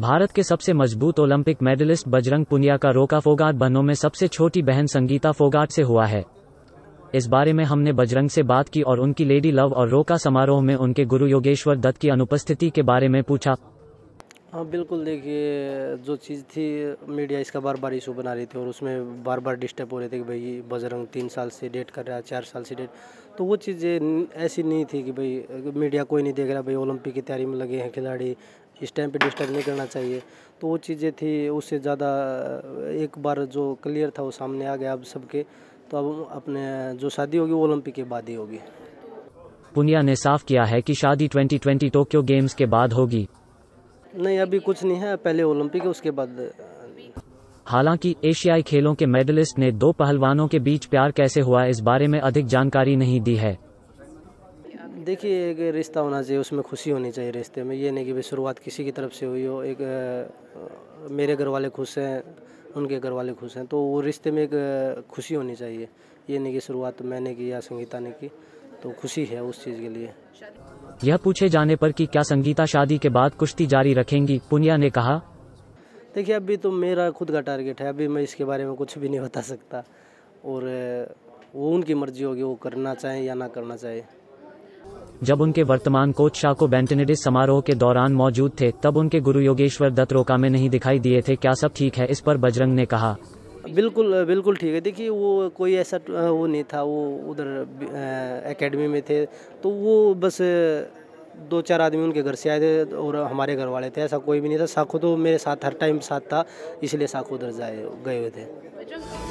भारत के सबसे मजबूत ओलंपिक मेडलिस्ट बजरंग पुनिया का रोका फोगाट बहनों में सबसे छोटी बहन संगीता फोगाट से हुआ है इस बारे में हमने बजरंग से बात की और उनकी लेडी लव और रोका समारोह में उनके गुरु योगेश्वर दत्त की अनुपस्थिति के बारे में पूछा हाँ बिल्कुल देखिए जो चीज़ थी मीडिया इसका बार बार इशू बना रही थी और उसमें बार बार डिस्टर्ब हो रहे थे कि भाई बजरंग तीन साल से डेट कर रहा है चार साल से डेट तो वो चीज़ें ऐसी नहीं थी कि भाई मीडिया कोई नहीं देख रहा भाई ओलंपिक की तैयारी में लगे हैं खिलाड़ी इस टाइम पे डिस्टर्ब नहीं करना चाहिए तो वो चीज़ें थी उससे ज़्यादा एक बार जो क्लियर था वो सामने आ गया अब सबके तो अब अपने जो शादी होगी वो ओलंपिक के बाद ही होगी पुनिया ने साफ किया है कि शादी 2020 टोक्यो गेम्स के बाद होगी नहीं अभी कुछ नहीं है पहले ओलंपिक उसके बाद हालांकि एशियाई खेलों के मेडलिस्ट ने दो पहलवानों के बीच प्यार कैसे हुआ इस बारे में अधिक जानकारी नहीं दी है देखिए एक रिश्ता होना चाहिए उसमें खुशी होनी चाहिए रिश्ते में ये नहीं कि भाई शुरुआत किसी की तरफ से हुई हो एक मेरे घर वाले खुश हैं उनके घर वाले खुश हैं तो वो रिश्ते में एक खुशी होनी चाहिए ये नहीं कि शुरुआत मैंने की या संगीता ने की तो खुशी है उस चीज़ के लिए यह पूछे जाने पर कि क्या संगीता शादी के बाद कुश्ती जारी रखेंगी पुनिया ने कहा देखिए अभी तो मेरा खुद का टारगेट है अभी मैं इसके बारे में कुछ भी नहीं बता सकता और वो उनकी मर्जी होगी वो करना चाहे या ना करना चाहे जब उनके वर्तमान कोच शाको बेंटनेडिस समारोह के दौरान मौजूद थे तब उनके गुरु योगेश्वर दत्त रोका में नहीं दिखाई दिए थे क्या सब ठीक है इस पर बजरंग ने कहा बिल्कुल बिल्कुल ठीक है देखिए वो कोई ऐसा वो नहीं था वो उधर एकेडमी में थे तो वो बस दो चार आदमी उनके घर से आए थे और हमारे घर वाले थे ऐसा कोई भी नहीं था साखो तो मेरे साथ हर टाइम साथ था इसलिए साखू उधर जाए गए हुए थे अच्छा,